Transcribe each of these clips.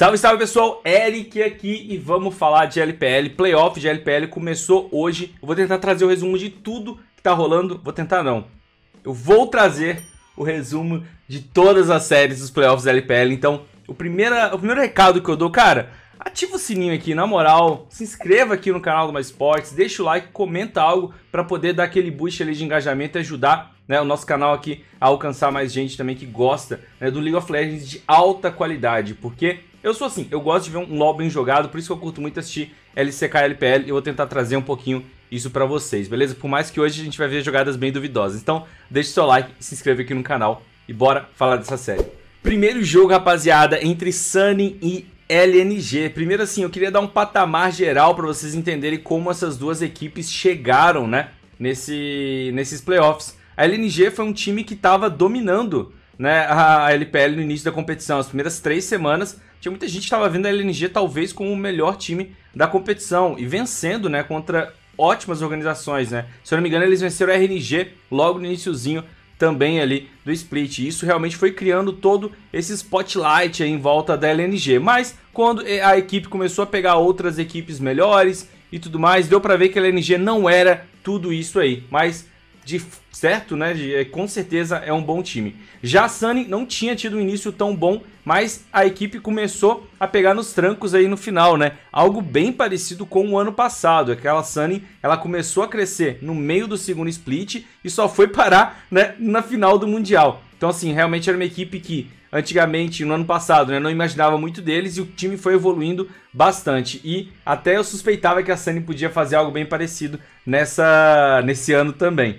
Salve, salve pessoal, Eric aqui e vamos falar de LPL. Playoff de LPL começou hoje. Eu vou tentar trazer o resumo de tudo que tá rolando. Vou tentar não. Eu vou trazer o resumo de todas as séries dos playoffs da LPL. Então, o primeiro, o primeiro recado que eu dou, cara, ativa o sininho aqui, na moral, se inscreva aqui no canal do Mais Esportes, deixa o like, comenta algo para poder dar aquele boost ali de engajamento e ajudar né, o nosso canal aqui a alcançar mais gente também que gosta né, do League of Legends de alta qualidade, porque eu sou assim, eu gosto de ver um LoL bem jogado, por isso que eu curto muito assistir LCK e LPL, eu vou tentar trazer um pouquinho isso pra vocês, beleza? Por mais que hoje a gente vai ver jogadas bem duvidosas, então deixe seu like, se inscreva aqui no canal e bora falar dessa série. Primeiro jogo, rapaziada, entre Sunny e LNG. Primeiro assim, eu queria dar um patamar geral pra vocês entenderem como essas duas equipes chegaram, né, nesse, nesses playoffs a LNG foi um time que estava dominando né, a LPL no início da competição. As primeiras três semanas, tinha muita gente que estava vendo a LNG talvez como o melhor time da competição e vencendo né, contra ótimas organizações. Né? Se eu não me engano, eles venceram a RNG logo no iníciozinho também ali do split. isso realmente foi criando todo esse spotlight em volta da LNG. Mas quando a equipe começou a pegar outras equipes melhores e tudo mais, deu para ver que a LNG não era tudo isso aí. Mas de certo, né? De, é, com certeza é um bom time. Já a Sunny não tinha tido um início tão bom, mas a equipe começou a pegar nos trancos aí no final, né? Algo bem parecido com o ano passado. Aquela Sunny, ela começou a crescer no meio do segundo split e só foi parar né, na final do Mundial. Então, assim, realmente era uma equipe que antigamente, no ano passado, né, não imaginava muito deles e o time foi evoluindo bastante. E até eu suspeitava que a Sunny podia fazer algo bem parecido nessa, nesse ano também.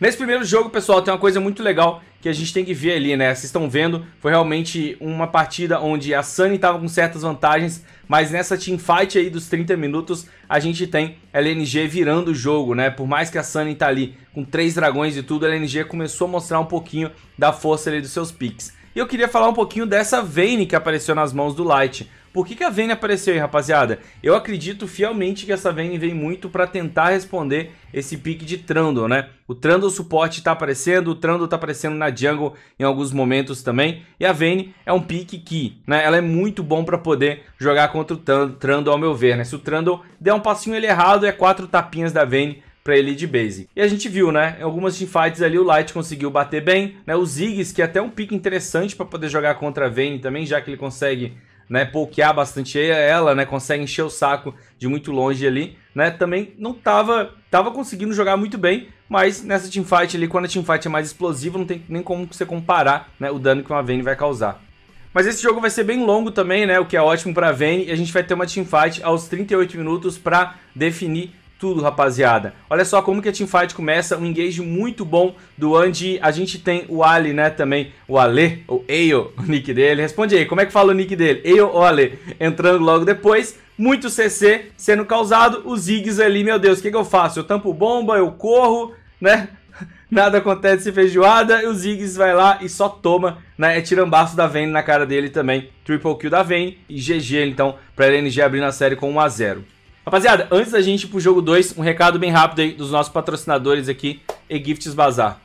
Nesse primeiro jogo, pessoal, tem uma coisa muito legal que a gente tem que ver ali, né? Vocês estão vendo, foi realmente uma partida onde a Sunny estava com certas vantagens, mas nessa teamfight aí dos 30 minutos, a gente tem LNG virando o jogo, né? Por mais que a Sunny tá ali com três dragões e tudo, a LNG começou a mostrar um pouquinho da força ali dos seus picks. E eu queria falar um pouquinho dessa Vayne que apareceu nas mãos do Light. Por que, que a Vayne apareceu aí, rapaziada? Eu acredito fielmente que essa Vayne vem muito para tentar responder esse pique de Trundle, né? O Trundle suporte tá aparecendo, o Trundle tá aparecendo na jungle em alguns momentos também. E a Vayne é um pique que, né? Ela é muito bom para poder jogar contra o Trundle, ao meu ver, né? Se o Trundle der um passinho ele errado, é quatro tapinhas da Vayne para ele de base. E a gente viu, né? Em algumas teamfights ali o Light conseguiu bater bem, né? O Ziggs, que é até um pique interessante para poder jogar contra a Vayne também, já que ele consegue né, pokear bastante ela, né, consegue encher o saco de muito longe ali, né, também não tava, tava conseguindo jogar muito bem, mas nessa teamfight ali, quando a teamfight é mais explosiva, não tem nem como você comparar, né, o dano que uma Vayne vai causar. Mas esse jogo vai ser bem longo também, né? O que é ótimo pra Vayne. E a gente vai ter uma teamfight aos 38 minutos pra definir tudo, rapaziada. Olha só como que a teamfight começa, um engage muito bom do Andy. A gente tem o Ali, né, também, o Ale, ou Eio, o nick dele. Responde aí, como é que fala o nick dele? Eio ou Ale? Entrando logo depois, muito CC sendo causado, os Ziggs ali, meu Deus, o que, que eu faço? Eu tampo bomba, eu corro, né? Nada acontece feijoada, e o Ziggs vai lá e só toma, né? É tirambaço da Vayne na cara dele também. Triple kill da Vayne e GG, então, pra LNG abrir na série com 1x0. Rapaziada, antes da gente ir pro jogo 2, um recado bem rápido aí dos nossos patrocinadores aqui, e Gifts Bazar.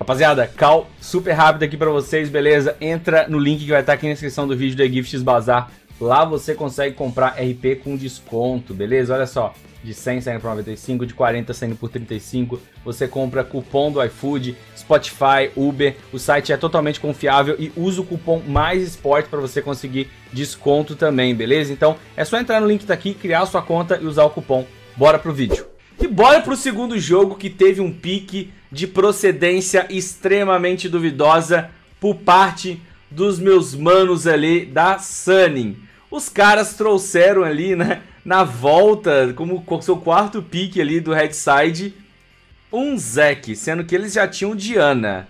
Rapaziada, cal super rápido aqui pra vocês, beleza? Entra no link que vai estar aqui na descrição do vídeo do Gifts Bazar Lá você consegue comprar RP com desconto, beleza? Olha só, de 100 saindo por 95, de 40 saindo por 35. Você compra cupom do iFood, Spotify, Uber. O site é totalmente confiável e usa o cupom mais esporte para você conseguir desconto também, beleza? Então é só entrar no link daqui, criar sua conta e usar o cupom. Bora pro vídeo. E bora pro segundo jogo que teve um pique de procedência extremamente duvidosa por parte dos meus manos ali da Sunning os caras trouxeram ali, né, na volta, como seu quarto pique ali do headside, um Zack, sendo que eles já tinham Diana.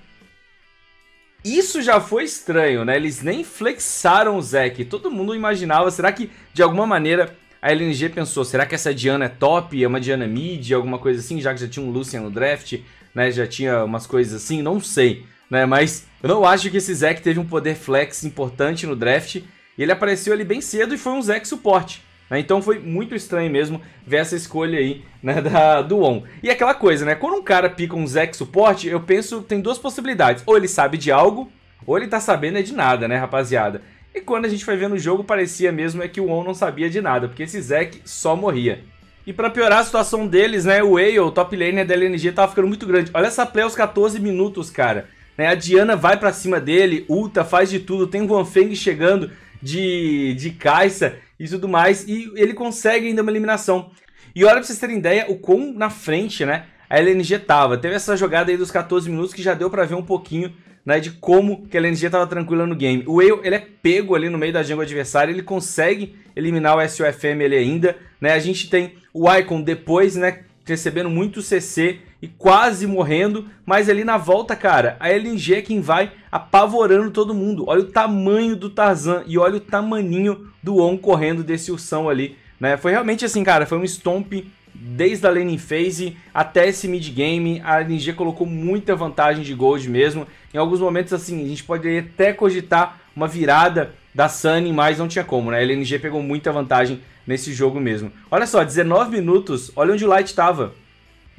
Isso já foi estranho, né? Eles nem flexaram o Zack. Todo mundo imaginava, será que de alguma maneira a LNG pensou, será que essa Diana é top, é uma Diana mid, alguma coisa assim, já que já tinha um Lucian no draft, né? Já tinha umas coisas assim, não sei, né? Mas eu não acho que esse Zack teve um poder flex importante no draft e ele apareceu ali bem cedo e foi um Zeke suporte. Né? Então foi muito estranho mesmo ver essa escolha aí né, da, do On. E aquela coisa, né? Quando um cara pica um Zeke suporte, eu penso tem duas possibilidades. Ou ele sabe de algo, ou ele tá sabendo é de nada, né, rapaziada? E quando a gente foi vendo o jogo, parecia mesmo é que o On não sabia de nada, porque esse Zeke só morria. E pra piorar a situação deles, né, o Whale, o top laner da LNG, tava ficando muito grande. Olha essa play aos 14 minutos, cara. Né, a Diana vai pra cima dele, ulta, faz de tudo, tem o Guanfeng chegando de, de caixa e tudo mais. E ele consegue ainda uma eliminação. E olha pra vocês terem ideia o quão na frente, né? A LNG tava. Teve essa jogada aí dos 14 minutos que já deu pra ver um pouquinho, né? De como que a LNG tava tranquila no game. O Whale, ele é pego ali no meio da jungle adversária. Ele consegue eliminar o SUFM ali ainda, né? A gente tem o Icon depois, né? Recebendo muito CC e quase morrendo, mas ali na volta, cara, a LNG é quem vai apavorando todo mundo. Olha o tamanho do Tarzan e olha o tamaninho do On correndo desse ursão ali, né? Foi realmente assim, cara, foi um stomp desde a laning phase até esse mid game, a LNG colocou muita vantagem de gold mesmo. Em alguns momentos assim, a gente pode até cogitar uma virada da Sunny, mas não tinha como, né? A LNG pegou muita vantagem nesse jogo mesmo. Olha só, 19 minutos, olha onde o Light estava.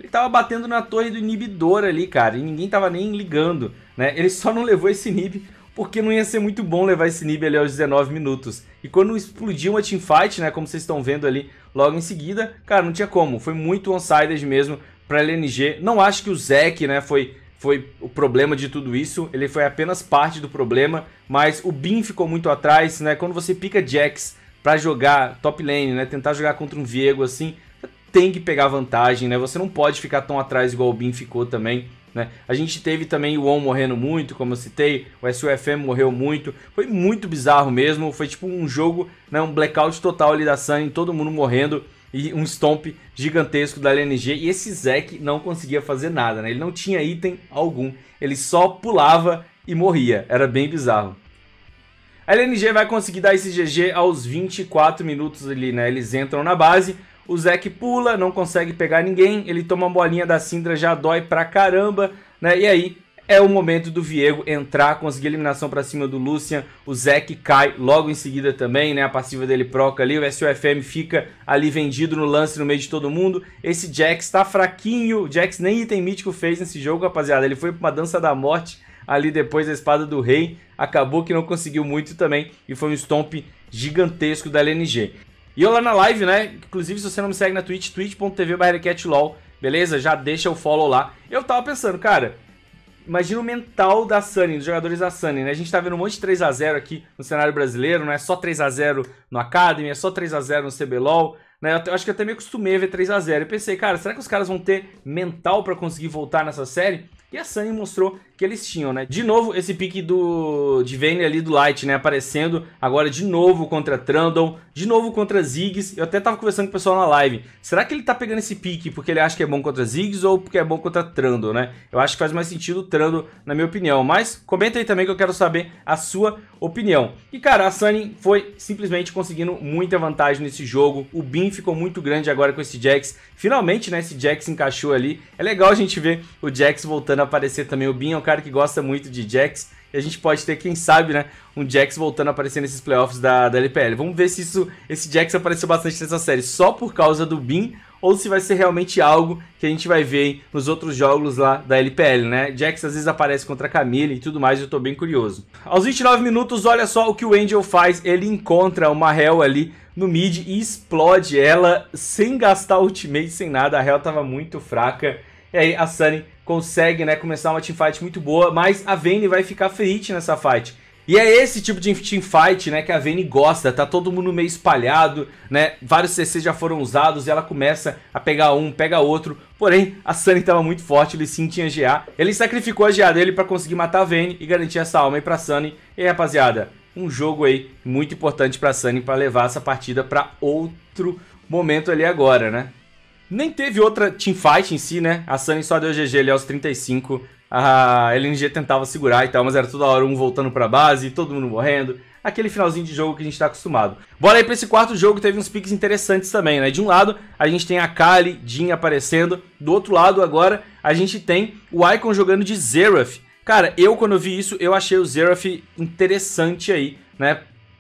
Ele tava batendo na torre do inibidor ali, cara, e ninguém tava nem ligando, né? Ele só não levou esse inib porque não ia ser muito bom levar esse inib ali aos 19 minutos. E quando explodiu uma teamfight, né, como vocês estão vendo ali logo em seguida, cara, não tinha como. Foi muito one-sided mesmo pra LNG. Não acho que o Zek, né, foi foi o problema de tudo isso, ele foi apenas parte do problema, mas o Bin ficou muito atrás, né? Quando você pica Jax para jogar top lane, né, tentar jogar contra um Viego assim, tem que pegar vantagem, né? Você não pode ficar tão atrás igual o Bin ficou também. Né? A gente teve também o On morrendo muito, como eu citei, o SUFM morreu muito, foi muito bizarro mesmo, foi tipo um jogo, né, um blackout total ali da Sun, todo mundo morrendo e um stomp gigantesco da LNG e esse Zek não conseguia fazer nada, né? ele não tinha item algum, ele só pulava e morria, era bem bizarro. A LNG vai conseguir dar esse GG aos 24 minutos ali, né? Eles entram na base, o Zeke pula, não consegue pegar ninguém, ele toma a bolinha da Sindra, já dói pra caramba, né? E aí é o momento do Viego entrar, conseguir eliminação para cima do Lucian. O Zeke cai logo em seguida também, né? A passiva dele proca ali. O SUFM fica ali vendido no lance no meio de todo mundo. Esse Jax tá fraquinho. O Jax nem item mítico fez nesse jogo, rapaziada. Ele foi pra uma dança da morte ali depois da espada do rei. Acabou que não conseguiu muito também e foi um stomp gigantesco da LNG. E eu lá na live, né? Inclusive, se você não me segue na Twitch, twitch.tv LOL, beleza? Já deixa o follow lá. Eu tava pensando, cara, imagina o mental da Sunny, dos jogadores da Sunny, né? A gente tá vendo um monte de 3 a 0 aqui no cenário brasileiro, não é só 3 a 0 no Academy, é só 3 a 0 no CBLOL. Né? Eu acho que eu até me acostumei a ver 3 a 0 Eu pensei, cara, será que os caras vão ter mental para conseguir voltar nessa série? E a Sunny mostrou que eles tinham, né? De novo, esse pique do de Vayne ali do Light, né? Aparecendo agora de novo contra Trundle, de novo contra Ziggs. Eu até tava conversando com o pessoal na live. Será que ele tá pegando esse pique porque ele acha que é bom contra Ziggs ou porque é bom contra Trundle, né? Eu acho que faz mais sentido o Trundle, na minha opinião. Mas comenta aí também que eu quero saber a sua opinião. E cara, a Sunny foi simplesmente conseguindo muita vantagem nesse jogo. O Bin ficou muito grande agora com esse Jax. Finalmente, né? Esse Jax encaixou ali. É legal a gente ver o Jax voltando a aparecer também. O Bin é um cara cara que gosta muito de Jax. E a gente pode ter, quem sabe, né? Um Jax voltando a aparecer nesses playoffs da, da LPL. Vamos ver se isso, esse Jax apareceu bastante nessa série só por causa do Bin ou se vai ser realmente algo que a gente vai ver hein, nos outros jogos lá da LPL, né? Jax às vezes aparece contra a Camille e tudo mais, eu tô bem curioso. Aos 29 minutos, olha só o que o Angel faz, ele encontra uma Hell ali no mid e explode ela sem gastar ultimate, sem nada, a Hell tava muito fraca. E aí a Sunny consegue, né, começar uma teamfight muito boa, mas a Vayne vai ficar free nessa fight. E é esse tipo de teamfight, né, que a Vayne gosta, tá todo mundo meio espalhado, né, vários CCs já foram usados e ela começa a pegar um, pega outro, porém, a Sunny tava muito forte, ele sim tinha GA, ele sacrificou a GA dele pra conseguir matar a Vayne e garantir essa alma aí pra Sunny, e aí, rapaziada, um jogo aí muito importante pra Sunny pra levar essa partida pra outro momento ali agora, né. Nem teve outra teamfight em si, né? A Sunny só deu GG ali aos 35. A LNG tentava segurar e tal, mas era toda hora um voltando pra base, todo mundo morrendo. Aquele finalzinho de jogo que a gente tá acostumado. Bora aí pra esse quarto jogo, teve uns piques interessantes também, né? De um lado, a gente tem a Kali, Jin aparecendo. Do outro lado, agora, a gente tem o Icon jogando de Xerath. Cara, eu quando vi isso, eu achei o Xerath interessante aí, né?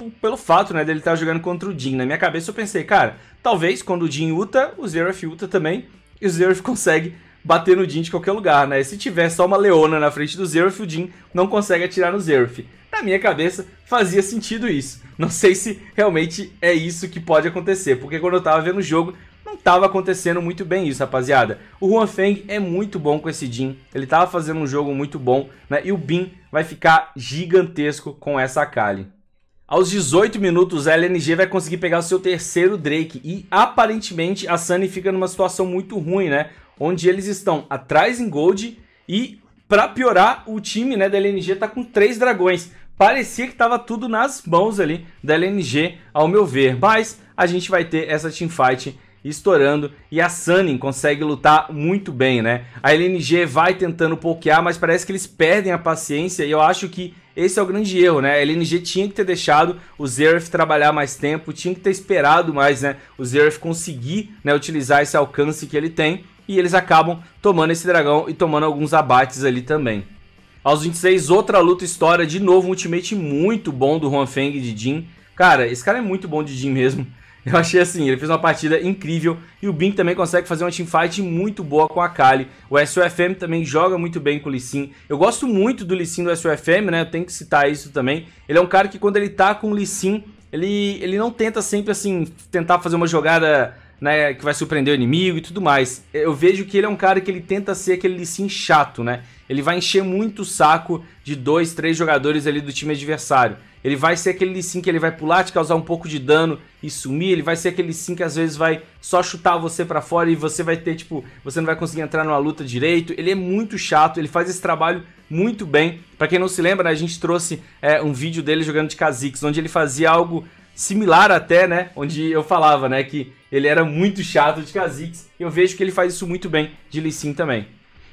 pelo fato né, dele estar tá jogando contra o Jin. Na minha cabeça eu pensei, cara, talvez quando o Jin uta, o Xerath uta também, e o Xerath consegue bater no Jin de qualquer lugar, né? se tiver só uma Leona na frente do Xerath, o Jin não consegue atirar no Xerath. Na minha cabeça fazia sentido isso. Não sei se realmente é isso que pode acontecer, porque quando eu tava vendo o jogo, não tava acontecendo muito bem isso, rapaziada. O Huan Feng é muito bom com esse Jin, ele tava fazendo um jogo muito bom, né? E o Bin vai ficar gigantesco com essa Akali. Aos 18 minutos, a LNG vai conseguir pegar o seu terceiro Drake. E aparentemente a Sunny fica numa situação muito ruim, né? Onde eles estão atrás em Gold e para piorar, o time né, da LNG tá com três dragões. Parecia que tava tudo nas mãos ali da LNG, ao meu ver. Mas a gente vai ter essa teamfight estourando e a Sunning consegue lutar muito bem, né? A LNG vai tentando pokear, mas parece que eles perdem a paciência e eu acho que esse é o grande erro, né? A LNG tinha que ter deixado o Zeref trabalhar mais tempo, tinha que ter esperado mais, né? O Zeref conseguir né, utilizar esse alcance que ele tem. E eles acabam tomando esse dragão e tomando alguns abates ali também. Aos 26, outra luta história, de novo um ultimate muito bom do Huanfeng de Jin. Cara, esse cara é muito bom de Jin mesmo. Eu achei assim, ele fez uma partida incrível e o Bing também consegue fazer uma teamfight muito boa com a Kali. O SUFM também joga muito bem com o Sin. Eu gosto muito do Sin do SUFM, né? Eu tenho que citar isso também. Ele é um cara que quando ele tá com o Lissin, ele, ele não tenta sempre assim, tentar fazer uma jogada né, que vai surpreender o inimigo e tudo mais. Eu vejo que ele é um cara que ele tenta ser aquele Sin chato, né? ele vai encher muito o saco de dois, três jogadores ali do time adversário. Ele vai ser aquele sim que ele vai pular, te causar um pouco de dano e sumir. Ele vai ser aquele sim que às vezes vai só chutar você para fora e você vai ter, tipo, você não vai conseguir entrar numa luta direito. Ele é muito chato, ele faz esse trabalho muito bem. Para quem não se lembra, a gente trouxe é, um vídeo dele jogando de Kha'Zix, onde ele fazia algo similar até, né? Onde eu falava, né, que ele era muito chato de Kha'Zix. Eu vejo que ele faz isso muito bem de Lee Sin também.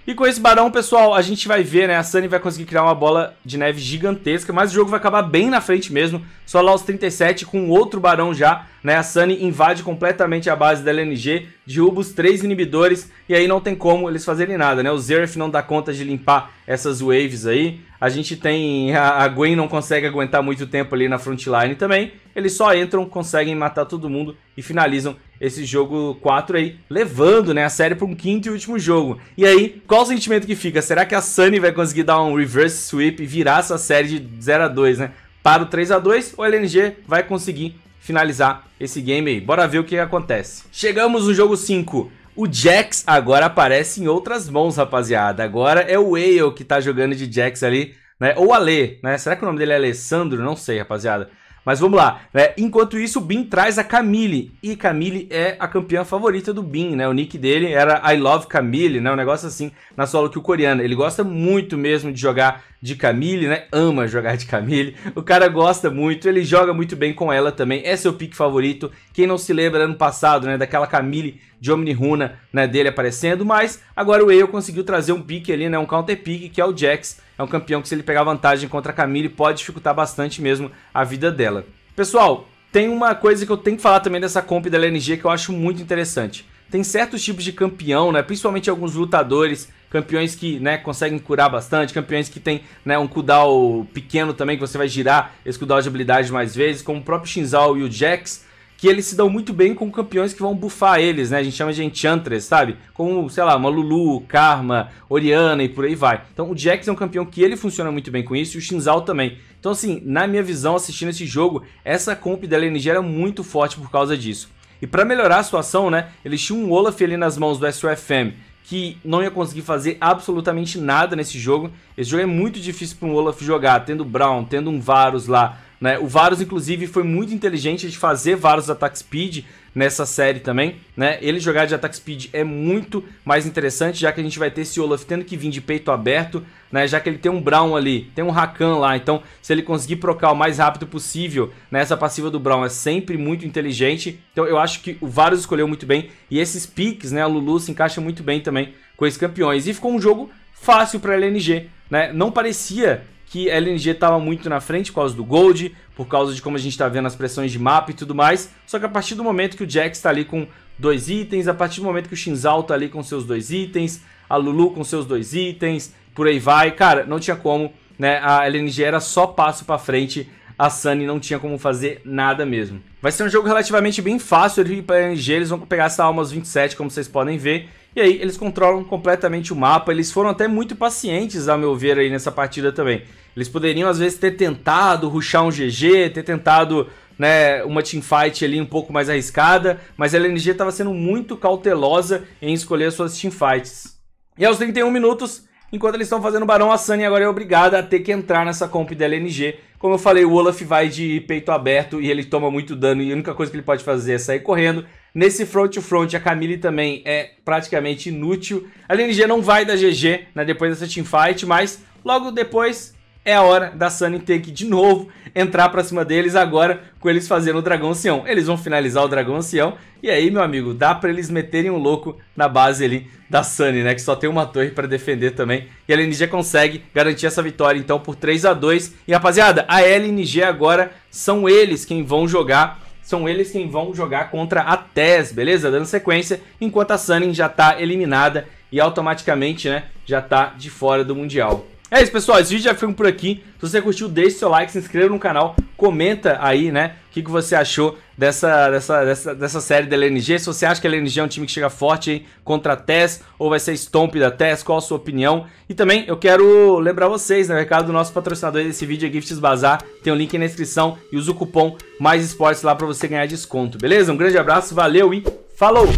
E com esse barão, pessoal, a gente vai ver, né? A Sunny vai conseguir criar uma bola de neve gigantesca, mas o jogo vai acabar bem na frente mesmo. Só lá os 37 com outro barão já, né? A Sunny invade completamente a base da LNG, derruba os três inibidores e aí não tem como eles fazerem nada, né? O Xerath não dá conta de limpar essas waves aí. A gente tem. A, Gwen não consegue aguentar muito tempo ali na frontline também. Eles só entram, conseguem matar todo mundo e finalizam esse jogo 4 aí, levando né, a série para um quinto e último jogo. E aí, qual o sentimento que fica? Será que a Sunny vai conseguir dar um reverse sweep e virar essa série de 0 a 2 né? Para o 3 a 2 ou a LNG vai conseguir finalizar esse game aí? Bora ver o que acontece. Chegamos no jogo 5. O Jax agora aparece em outras mãos, rapaziada. Agora é o Whale que tá jogando de Jax ali, né? Ou Ale, né? Será que o nome dele é Alessandro? Não sei, rapaziada. Mas vamos lá. Né? Enquanto isso, o Bin traz a Camille. E Camille é a campeã favorita do Bin, né? O nick dele era I Love Camille, né? Um negócio assim, na solo que o coreano. Ele gosta muito mesmo de jogar de Camille, né? Ama jogar de Camille. O cara gosta muito, ele joga muito bem com ela também. Esse é o pick favorito. Quem não se lembra ano passado, né, daquela Camille de Runa, né, dele aparecendo, mas agora o Eio conseguiu trazer um pique ali, né, um counter pick que é o Jax. É um campeão que se ele pegar vantagem contra a Camille pode dificultar bastante mesmo a vida dela. Pessoal, tem uma coisa que eu tenho que falar também dessa comp da LNG que eu acho muito interessante. Tem certos tipos de campeão, né, principalmente alguns lutadores campeões que né, conseguem curar bastante, campeões que tem né, um cooldown pequeno também, que você vai girar esse cooldown de habilidade mais vezes, como o próprio Shinzal e o Jax, que eles se dão muito bem com campeões que vão bufar eles, né? A gente chama de Enchantress, sabe? Como, sei lá, uma Lulu, Karma, Oriana e por aí vai. Então o Jax é um campeão que ele funciona muito bem com isso e o Shinzal também. Então assim, na minha visão, assistindo esse jogo, essa comp da LNG era muito forte por causa disso. E para melhorar a situação, né, eles tinham um Olaf ali nas mãos do SUFM, que não ia conseguir fazer absolutamente nada nesse jogo. Esse jogo é muito difícil para um Olaf jogar, tendo Brown, tendo um Varus lá. Né? O Varus, inclusive, foi muito inteligente de fazer Varus Attack Speed nessa série também, né? Ele jogar de ataque speed é muito mais interessante, já que a gente vai ter esse Olaf tendo que vir de peito aberto, né? Já que ele tem um Brown ali, tem um Rakan lá, então se ele conseguir procar o mais rápido possível, né? passiva do Brown é sempre muito inteligente, então eu acho que o Varus escolheu muito bem, e esses picks, né? A Lulu se encaixa muito bem também com esses campeões, e ficou um jogo fácil para LNG, né? Não parecia que LNG estava muito na frente por causa do Gold, por causa de como a gente está vendo as pressões de mapa e tudo mais. Só que a partir do momento que o Jax está ali com dois itens, a partir do momento que o Shinzal está ali com seus dois itens, a Lulu com seus dois itens, por aí vai. Cara, não tinha como, né? A LNG era só passo para frente a Sunny não tinha como fazer nada mesmo. Vai ser um jogo relativamente bem fácil ali para NG, eles vão pegar essa alma aos 27, como vocês podem ver. E aí eles controlam completamente o mapa, eles foram até muito pacientes, a meu ver, aí nessa partida também. Eles poderiam às vezes ter tentado ruxar um GG, ter tentado né, uma teamfight ali um pouco mais arriscada, mas a LNG estava sendo muito cautelosa em escolher as suas teamfights. E aos 31 minutos, enquanto eles estão fazendo o Barão, a Sunny agora é obrigada a ter que entrar nessa comp da LNG, como eu falei, o Olaf vai de peito aberto e ele toma muito dano e a única coisa que ele pode fazer é sair correndo. Nesse front-to-front, -front, a Camille também é praticamente inútil. A LNG não vai dar GG né, depois dessa teamfight, mas logo depois é a hora da Sunny ter que de novo entrar pra cima deles agora com eles fazendo o Dragão Ancião. Eles vão finalizar o Dragão Ancião e aí, meu amigo, dá pra eles meterem um louco na base ali da Sunny, né? Que só tem uma torre pra defender também. E a LNG consegue garantir essa vitória então por 3 a 2 E rapaziada, a LNG agora são eles quem vão jogar são eles quem vão jogar contra a TES, beleza? Dando sequência, enquanto a Sunning já está eliminada e automaticamente né, já está de fora do Mundial. É isso, pessoal. Esse vídeo já ficou por aqui. Se você curtiu, deixe seu like, se inscreva no canal, comenta aí, né, o que, que você achou dessa, dessa, dessa, dessa série da LNG. Se você acha que a LNG é um time que chega forte hein, contra a TES, ou vai ser Stomp da TES, qual a sua opinião? E também eu quero lembrar vocês, né, o recado do nosso patrocinador desse vídeo é Gifts Bazar. Tem o um link na descrição e usa o cupom mais esportes lá para você ganhar desconto, beleza? Um grande abraço, valeu e falou!